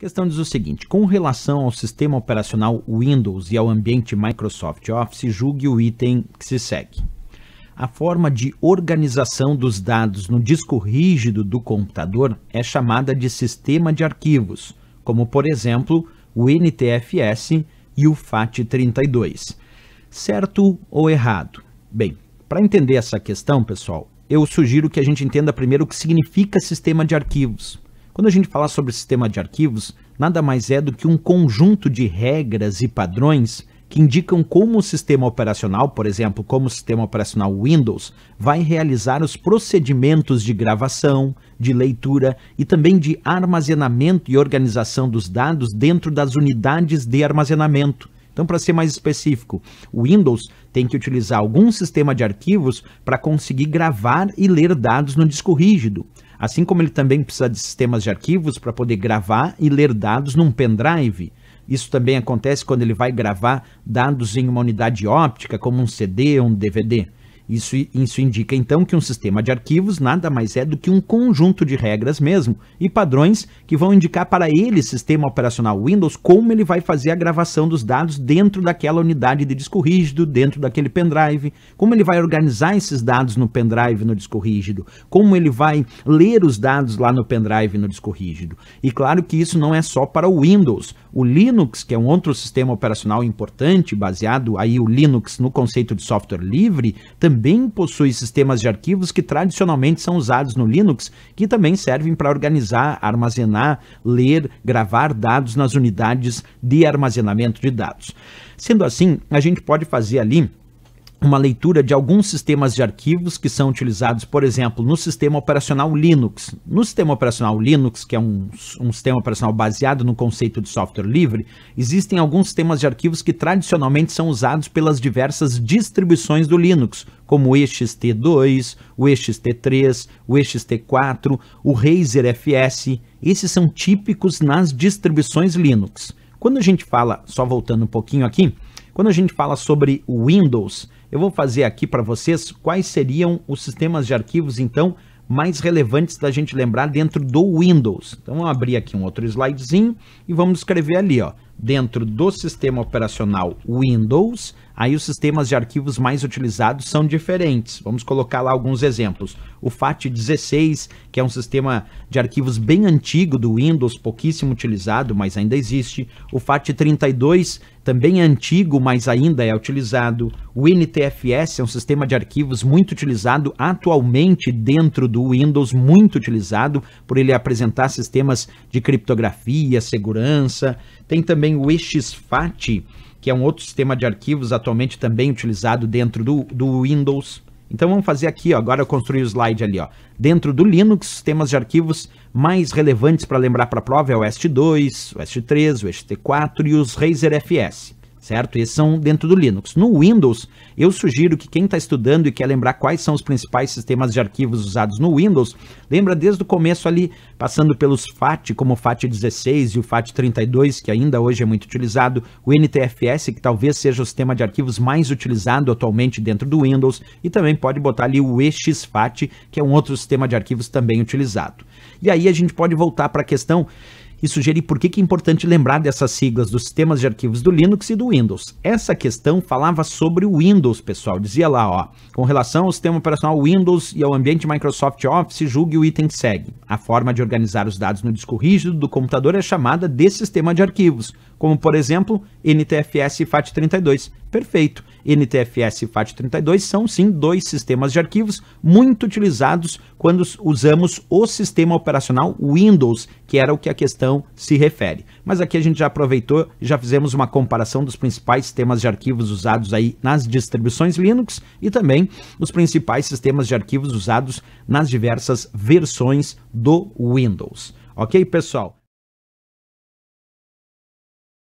questão diz o seguinte: com relação ao sistema operacional Windows e ao ambiente Microsoft Office, julgue o item que se segue. A forma de organização dos dados no disco rígido do computador é chamada de sistema de arquivos, como por exemplo o NTFS e o FAT32. Certo ou errado? Bem, para entender essa questão, pessoal, eu sugiro que a gente entenda primeiro o que significa sistema de arquivos. Quando a gente fala sobre sistema de arquivos, nada mais é do que um conjunto de regras e padrões que indicam como o sistema operacional, por exemplo, como o sistema operacional Windows, vai realizar os procedimentos de gravação, de leitura e também de armazenamento e organização dos dados dentro das unidades de armazenamento. Então, para ser mais específico, o Windows tem que utilizar algum sistema de arquivos para conseguir gravar e ler dados no disco rígido. Assim como ele também precisa de sistemas de arquivos para poder gravar e ler dados num pendrive. Isso também acontece quando ele vai gravar dados em uma unidade óptica, como um CD ou um DVD. Isso, isso indica então que um sistema de arquivos nada mais é do que um conjunto de regras mesmo e padrões que vão indicar para ele, sistema operacional Windows, como ele vai fazer a gravação dos dados dentro daquela unidade de disco rígido, dentro daquele pendrive, como ele vai organizar esses dados no pendrive no disco rígido, como ele vai ler os dados lá no pendrive no disco rígido. E claro que isso não é só para o Windows. O Linux, que é um outro sistema operacional importante, baseado aí o Linux no conceito de software livre, também também possui sistemas de arquivos que tradicionalmente são usados no Linux, que também servem para organizar, armazenar, ler, gravar dados nas unidades de armazenamento de dados. Sendo assim, a gente pode fazer ali uma leitura de alguns sistemas de arquivos que são utilizados, por exemplo, no sistema operacional Linux. No sistema operacional Linux, que é um, um sistema operacional baseado no conceito de software livre, existem alguns sistemas de arquivos que tradicionalmente são usados pelas diversas distribuições do Linux, como o EXT2, o EXT3, o EXT4, o Razer FS. Esses são típicos nas distribuições Linux. Quando a gente fala, só voltando um pouquinho aqui, quando a gente fala sobre Windows, eu vou fazer aqui para vocês quais seriam os sistemas de arquivos, então, mais relevantes da gente lembrar dentro do Windows. Então, vamos abrir aqui um outro slidezinho e vamos escrever ali, ó dentro do sistema operacional Windows, aí os sistemas de arquivos mais utilizados são diferentes. Vamos colocar lá alguns exemplos. O FAT16, que é um sistema de arquivos bem antigo do Windows, pouquíssimo utilizado, mas ainda existe. O FAT32 também é antigo, mas ainda é utilizado. O NTFS é um sistema de arquivos muito utilizado atualmente dentro do Windows, muito utilizado por ele apresentar sistemas de criptografia, segurança. Tem também também o XFAT, que é um outro sistema de arquivos atualmente também utilizado dentro do, do Windows. Então vamos fazer aqui, ó, agora eu construí o slide ali, ó. Dentro do Linux, sistemas de arquivos mais relevantes para lembrar para a prova é o s 2 o s 3 o EST4 e os Razer FS certo? Esses são dentro do Linux. No Windows, eu sugiro que quem está estudando e quer lembrar quais são os principais sistemas de arquivos usados no Windows, lembra desde o começo ali, passando pelos FAT, como o FAT16 e o FAT32, que ainda hoje é muito utilizado, o NTFS, que talvez seja o sistema de arquivos mais utilizado atualmente dentro do Windows, e também pode botar ali o EXFAT, que é um outro sistema de arquivos também utilizado. E aí a gente pode voltar para a questão e sugerir por que, é importante lembrar dessas siglas dos sistemas de arquivos do Linux e do Windows. Essa questão falava sobre o Windows, pessoal. Dizia lá, ó, com relação ao sistema operacional Windows e ao ambiente Microsoft Office, julgue o item que segue. A forma de organizar os dados no disco rígido do computador é chamada de sistema de arquivos, como por exemplo NTFS e FAT32. Perfeito. NTFS e FAT32 são sim dois sistemas de arquivos muito utilizados quando usamos o sistema operacional Windows, que era o que a questão se refere. Mas aqui a gente já aproveitou e já fizemos uma comparação dos principais sistemas de arquivos usados aí nas distribuições Linux e também os principais sistemas de arquivos usados nas diversas versões do Windows. Ok, pessoal?